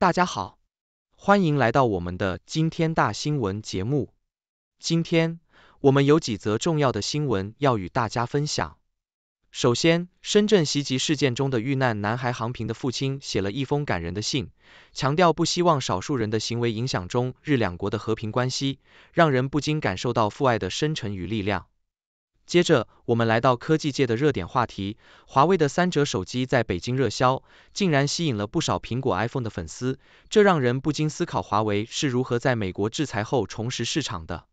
大家好，欢迎来到我们的今天大新闻节目。今天我们有几则重要的新闻要与大家分享。首先，深圳袭击事件中的遇难男孩航平的父亲写了一封感人的信，强调不希望少数人的行为影响中日两国的和平关系，让人不禁感受到父爱的深沉与力量。接着，我们来到科技界的热点话题，华为的三折手机在北京热销，竟然吸引了不少苹果 iPhone 的粉丝，这让人不禁思考华为是如何在美国制裁后重拾市场的。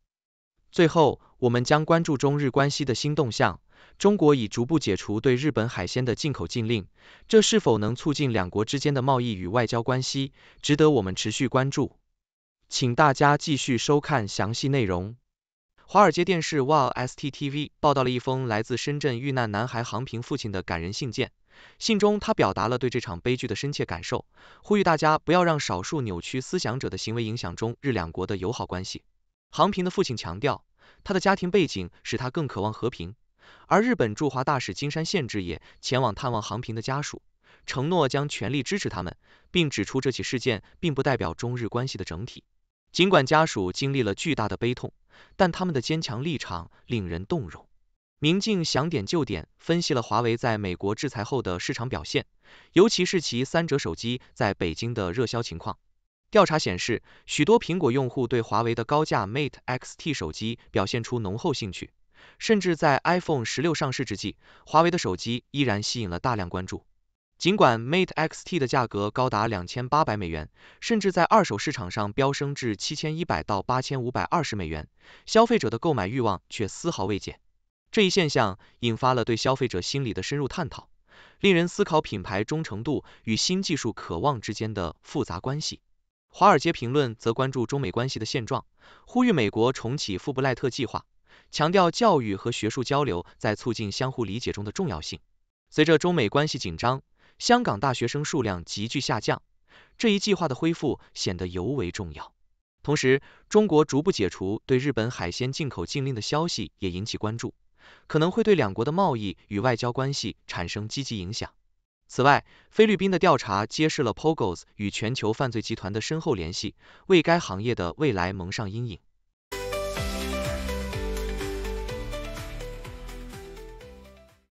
最后，我们将关注中日关系的新动向，中国已逐步解除对日本海鲜的进口禁令，这是否能促进两国之间的贸易与外交关系，值得我们持续关注。请大家继续收看详细内容。华尔街电视 （Wall S.T.T.V.） 报道了一封来自深圳遇难男孩航平父亲的感人信件。信中，他表达了对这场悲剧的深切感受，呼吁大家不要让少数扭曲思想者的行为影响中日两国的友好关系。航平的父亲强调，他的家庭背景使他更渴望和平。而日本驻华大使金山宪之也前往探望航平的家属，承诺将全力支持他们，并指出这起事件并不代表中日关系的整体。尽管家属经历了巨大的悲痛，但他们的坚强立场令人动容。明镜想点就点分析了华为在美国制裁后的市场表现，尤其是其三折手机在北京的热销情况。调查显示，许多苹果用户对华为的高价 Mate XT 手机表现出浓厚兴趣，甚至在 iPhone 十六上市之际，华为的手机依然吸引了大量关注。尽管 Mate XT 的价格高达两千八百美元，甚至在二手市场上飙升至七千一百到八千五百二十美元，消费者的购买欲望却丝毫未减。这一现象引发了对消费者心理的深入探讨，令人思考品牌忠诚度与新技术渴望之间的复杂关系。《华尔街评论》则关注中美关系的现状，呼吁美国重启富布赖特计划，强调教育和学术交流在促进相互理解中的重要性。随着中美关系紧张，香港大学生数量急剧下降，这一计划的恢复显得尤为重要。同时，中国逐步解除对日本海鲜进口禁令的消息也引起关注，可能会对两国的贸易与外交关系产生积极影响。此外，菲律宾的调查揭示了 Pogos 与全球犯罪集团的深厚联系，为该行业的未来蒙上阴影。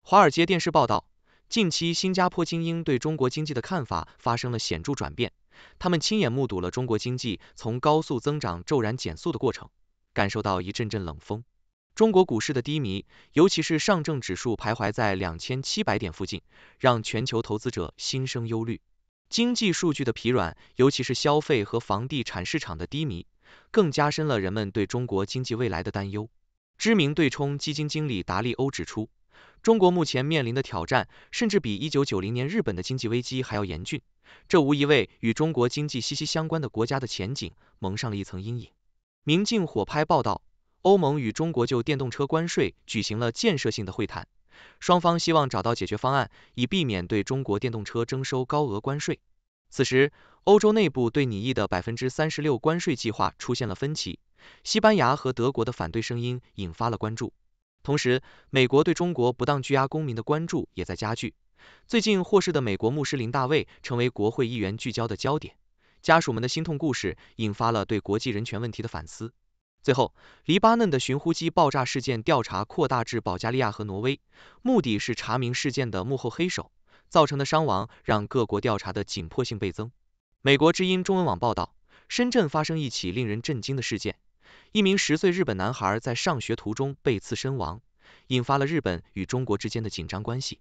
华尔街电视报道。近期，新加坡精英对中国经济的看法发生了显著转变。他们亲眼目睹了中国经济从高速增长骤然减速的过程，感受到一阵阵冷风。中国股市的低迷，尤其是上证指数徘徊在两千七百点附近，让全球投资者心生忧虑。经济数据的疲软，尤其是消费和房地产市场的低迷，更加深了人们对中国经济未来的担忧。知名对冲基金经理达利欧指出。中国目前面临的挑战，甚至比一九九零年日本的经济危机还要严峻，这无疑为与中国经济息息相关的国家的前景蒙上了一层阴影。明镜火拍报道，欧盟与中国就电动车关税举行了建设性的会谈，双方希望找到解决方案，以避免对中国电动车征收高额关税。此时，欧洲内部对拟议的百分之三十六关税计划出现了分歧，西班牙和德国的反对声音引发了关注。同时，美国对中国不当拘押公民的关注也在加剧。最近获释的美国牧师林大卫成为国会议员聚焦的焦点，家属们的心痛故事引发了对国际人权问题的反思。最后，黎巴嫩的寻呼机爆炸事件调查扩大至保加利亚和挪威，目的是查明事件的幕后黑手。造成的伤亡让各国调查的紧迫性倍增。美国之音中文网报道，深圳发生一起令人震惊的事件。一名十岁日本男孩在上学途中被刺身亡，引发了日本与中国之间的紧张关系。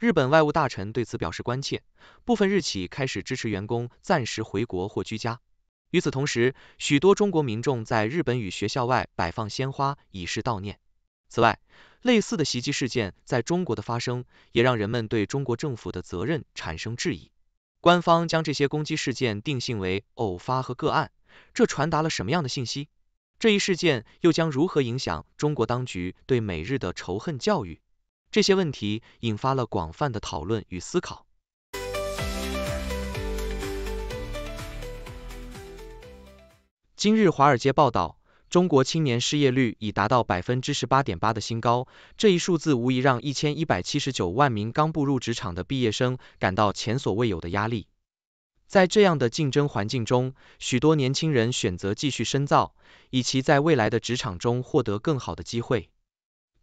日本外务大臣对此表示关切，部分日企开始支持员工暂时回国或居家。与此同时，许多中国民众在日本与学校外摆放鲜花以示悼念。此外，类似的袭击事件在中国的发生，也让人们对中国政府的责任产生质疑。官方将这些攻击事件定性为偶发和个案，这传达了什么样的信息？这一事件又将如何影响中国当局对美日的仇恨教育？这些问题引发了广泛的讨论与思考。今日华尔街报道，中国青年失业率已达到百分之十八点八的新高，这一数字无疑让一千一百七十九万名刚步入职场的毕业生感到前所未有的压力。在这样的竞争环境中，许多年轻人选择继续深造，以期在未来的职场中获得更好的机会。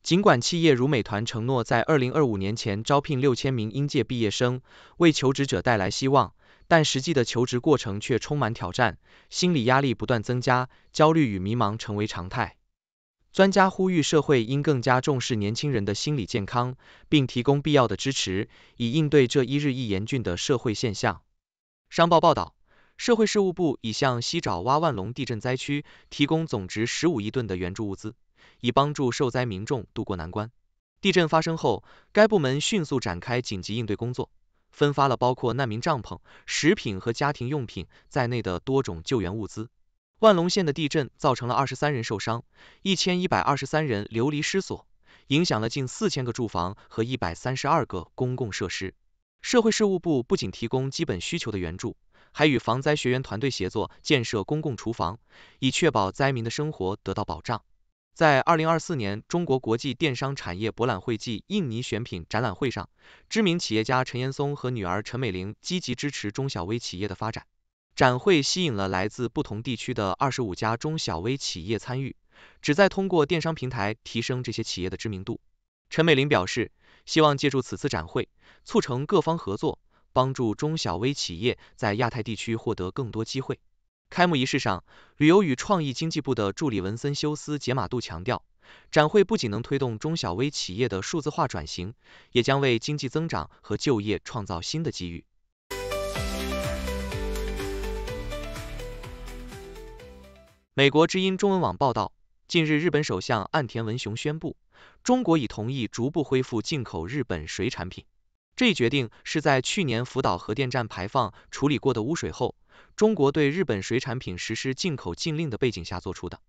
尽管企业如美团承诺在二零二五年前招聘六千名应届毕业生，为求职者带来希望，但实际的求职过程却充满挑战，心理压力不断增加，焦虑与迷茫成为常态。专家呼吁社会应更加重视年轻人的心理健康，并提供必要的支持，以应对这一日益严峻的社会现象。商报报道，社会事务部已向西爪哇万隆地震灾区提供总值十五亿吨的援助物资，以帮助受灾民众渡过难关。地震发生后，该部门迅速展开紧急应对工作，分发了包括难民帐篷、食品和家庭用品在内的多种救援物资。万隆县的地震造成了二十三人受伤，一千一百二十三人流离失所，影响了近四千个住房和一百三十二个公共设施。社会事务部不仅提供基本需求的援助，还与防灾学员团队协作，建设公共厨房，以确保灾民的生活得到保障。在二零二四年中国国际电商产业博览会暨印尼选品展览会上，知名企业家陈岩松和女儿陈美玲积极支持中小微企业的发展。展会吸引了来自不同地区的二十五家中小微企业参与，旨在通过电商平台提升这些企业的知名度。陈美玲表示。希望借助此次展会，促成各方合作，帮助中小微企业在亚太地区获得更多机会。开幕仪式上，旅游与创意经济部的助理文森修斯·杰马杜强调，展会不仅能推动中小微企业的数字化转型，也将为经济增长和就业创造新的机遇。美国之音中文网报道，近日日本首相岸田文雄宣布。中国已同意逐步恢复进口日本水产品，这一决定是在去年福岛核电站排放处理过的污水后，中国对日本水产品实施进口禁令的背景下做出的。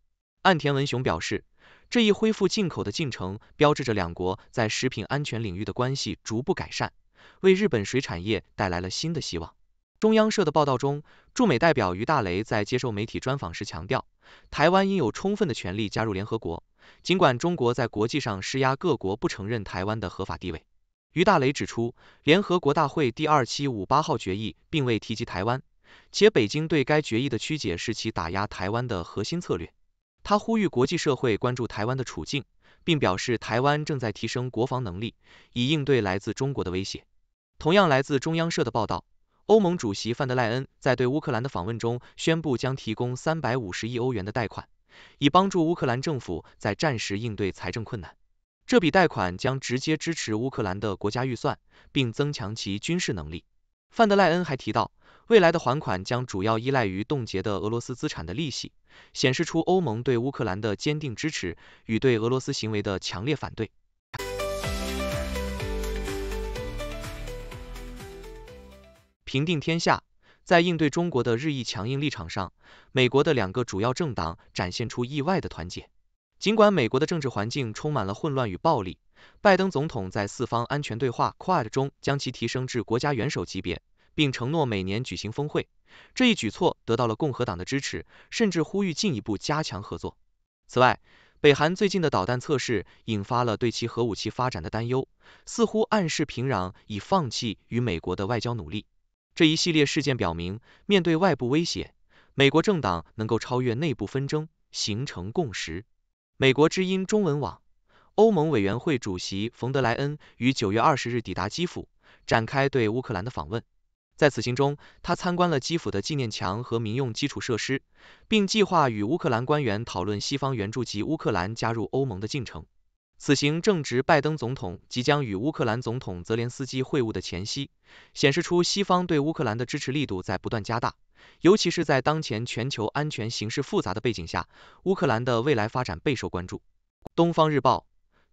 岸田文雄表示，这一恢复进口的进程标志着两国在食品安全领域的关系逐步改善，为日本水产业带来了新的希望。中央社的报道中，驻美代表于大雷在接受媒体专访时强调，台湾应有充分的权利加入联合国。尽管中国在国际上施压各国不承认台湾的合法地位，于大雷指出，联合国大会第二七五八号决议并未提及台湾，且北京对该决议的曲解是其打压台湾的核心策略。他呼吁国际社会关注台湾的处境，并表示台湾正在提升国防能力以应对来自中国的威胁。同样来自中央社的报道，欧盟主席范德赖恩在对乌克兰的访问中宣布将提供三百五十亿欧元的贷款。以帮助乌克兰政府在战时应对财政困难。这笔贷款将直接支持乌克兰的国家预算，并增强其军事能力。范德赖恩还提到，未来的还款将主要依赖于冻结的俄罗斯资产的利息，显示出欧盟对乌克兰的坚定支持与对俄罗斯行为的强烈反对。平定天下。在应对中国的日益强硬立场上，美国的两个主要政党展现出意外的团结。尽管美国的政治环境充满了混乱与暴力，拜登总统在四方安全对话 （QUAD） 中将其提升至国家元首级别，并承诺每年举行峰会。这一举措得到了共和党的支持，甚至呼吁进一步加强合作。此外，北韩最近的导弹测试引发了对其核武器发展的担忧，似乎暗示平壤已放弃与美国的外交努力。这一系列事件表明，面对外部威胁，美国政党能够超越内部纷争，形成共识。美国之音中文网，欧盟委员会主席冯德莱恩于九月二十日抵达基辅，展开对乌克兰的访问。在此行中，他参观了基辅的纪念墙和民用基础设施，并计划与乌克兰官员讨论西方援助及乌克兰加入欧盟的进程。此行正值拜登总统即将与乌克兰总统泽连斯基会晤的前夕，显示出西方对乌克兰的支持力度在不断加大。尤其是在当前全球安全形势复杂的背景下，乌克兰的未来发展备受关注。东方日报，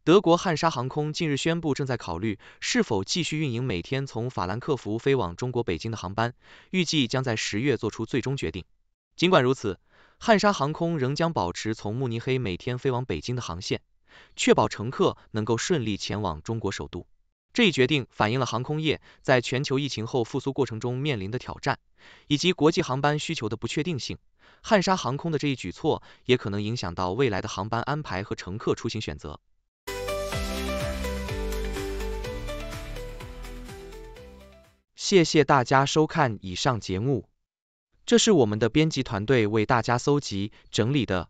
德国汉莎航空近日宣布，正在考虑是否继续运营每天从法兰克福飞往中国北京的航班，预计将在十月做出最终决定。尽管如此，汉莎航空仍将保持从慕尼黑每天飞往北京的航线。确保乘客能够顺利前往中国首都。这一决定反映了航空业在全球疫情后复苏过程中面临的挑战，以及国际航班需求的不确定性。汉莎航空的这一举措也可能影响到未来的航班安排和乘客出行选择。谢谢大家收看以上节目，这是我们的编辑团队为大家搜集整理的。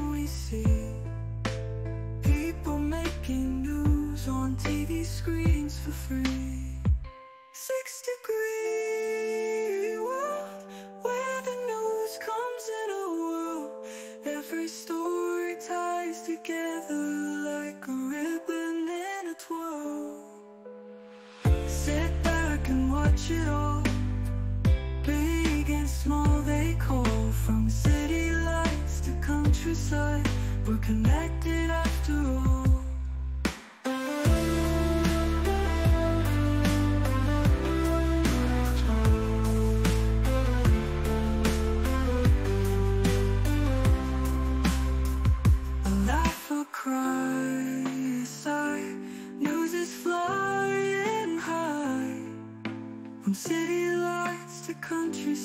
see people making news on TV screens for free.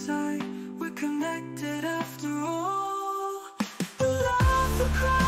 side We're connected after all The love, the cry